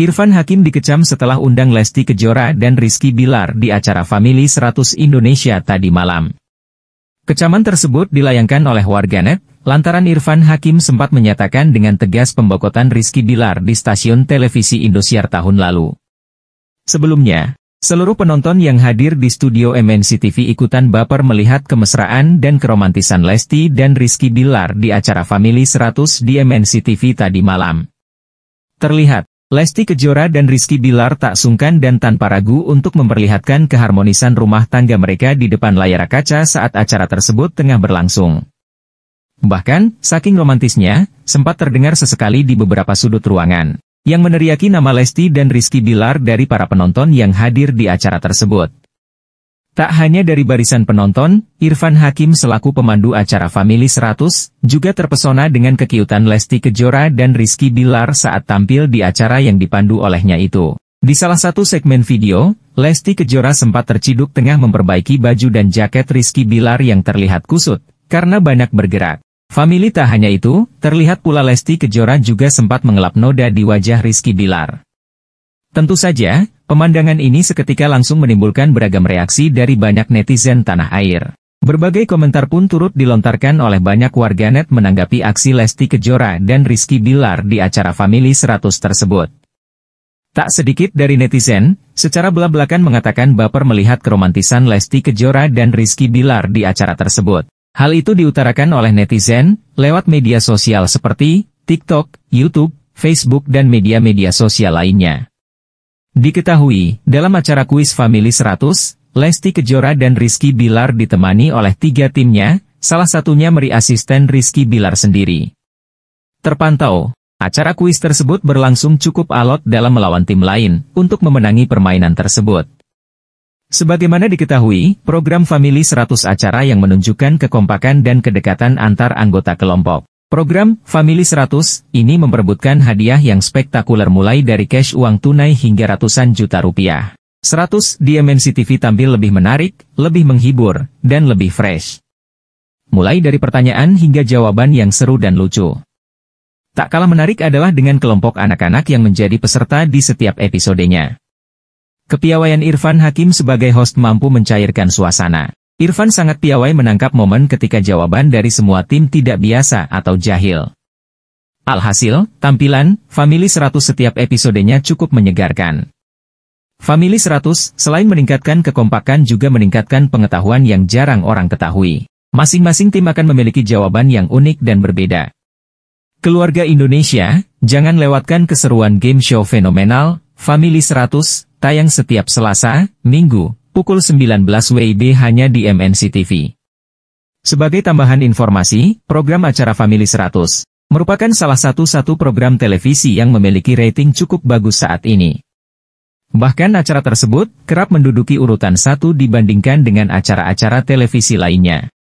Irfan Hakim dikecam setelah undang Lesti Kejora dan Rizky Bilar di acara Family 100 Indonesia tadi malam. Kecaman tersebut dilayangkan oleh warganet, lantaran Irfan Hakim sempat menyatakan dengan tegas pembokotan Rizky Bilar di stasiun televisi Indosiar tahun lalu. Sebelumnya, seluruh penonton yang hadir di studio MNC TV ikutan baper melihat kemesraan dan keromantisan Lesti dan Rizky Bilar di acara Family 100 di MNC TV tadi malam. Terlihat, Lesti Kejora dan Rizky Bilar tak sungkan dan tanpa ragu untuk memperlihatkan keharmonisan rumah tangga mereka di depan layar kaca saat acara tersebut tengah berlangsung. Bahkan, saking romantisnya, sempat terdengar sesekali di beberapa sudut ruangan, yang meneriaki nama Lesti dan Rizky Bilar dari para penonton yang hadir di acara tersebut. Tak hanya dari barisan penonton, Irfan Hakim selaku pemandu acara Family 100, juga terpesona dengan kekiutan Lesti Kejora dan Rizky Bilar saat tampil di acara yang dipandu olehnya itu. Di salah satu segmen video, Lesti Kejora sempat terciduk tengah memperbaiki baju dan jaket Rizky Bilar yang terlihat kusut, karena banyak bergerak. Family tak hanya itu, terlihat pula Lesti Kejora juga sempat mengelap noda di wajah Rizky Bilar. Tentu saja, pemandangan ini seketika langsung menimbulkan beragam reaksi dari banyak netizen tanah air. Berbagai komentar pun turut dilontarkan oleh banyak warganet menanggapi aksi Lesti Kejora dan Rizky Bilar di acara Family 100 tersebut. Tak sedikit dari netizen, secara belak-belakan mengatakan baper melihat keromantisan Lesti Kejora dan Rizky Bilar di acara tersebut. Hal itu diutarakan oleh netizen, lewat media sosial seperti TikTok, YouTube, Facebook dan media-media sosial lainnya. Diketahui, dalam acara kuis Family 100, Lesti Kejora dan Rizky Bilar ditemani oleh tiga timnya, salah satunya meri asisten Rizky Bilar sendiri. Terpantau, acara kuis tersebut berlangsung cukup alot dalam melawan tim lain, untuk memenangi permainan tersebut. Sebagaimana diketahui, program Family 100 acara yang menunjukkan kekompakan dan kedekatan antar anggota kelompok. Program Family 100 ini memperebutkan hadiah yang spektakuler mulai dari cash uang tunai hingga ratusan juta rupiah. 100 Dimensi TV tampil lebih menarik, lebih menghibur, dan lebih fresh. Mulai dari pertanyaan hingga jawaban yang seru dan lucu. Tak kalah menarik adalah dengan kelompok anak-anak yang menjadi peserta di setiap episodenya. Kepiawaian Irfan Hakim sebagai host mampu mencairkan suasana. Irfan sangat piawai menangkap momen ketika jawaban dari semua tim tidak biasa atau jahil. Alhasil, tampilan, Family 100 setiap episodenya cukup menyegarkan. Family 100, selain meningkatkan kekompakan juga meningkatkan pengetahuan yang jarang orang ketahui. Masing-masing tim akan memiliki jawaban yang unik dan berbeda. Keluarga Indonesia, jangan lewatkan keseruan game show fenomenal, Family 100, tayang setiap Selasa, Minggu, pukul 19 WIB hanya di MNC TV. Sebagai tambahan informasi, program acara Family 100 merupakan salah satu-satu program televisi yang memiliki rating cukup bagus saat ini. Bahkan acara tersebut kerap menduduki urutan satu dibandingkan dengan acara-acara televisi lainnya.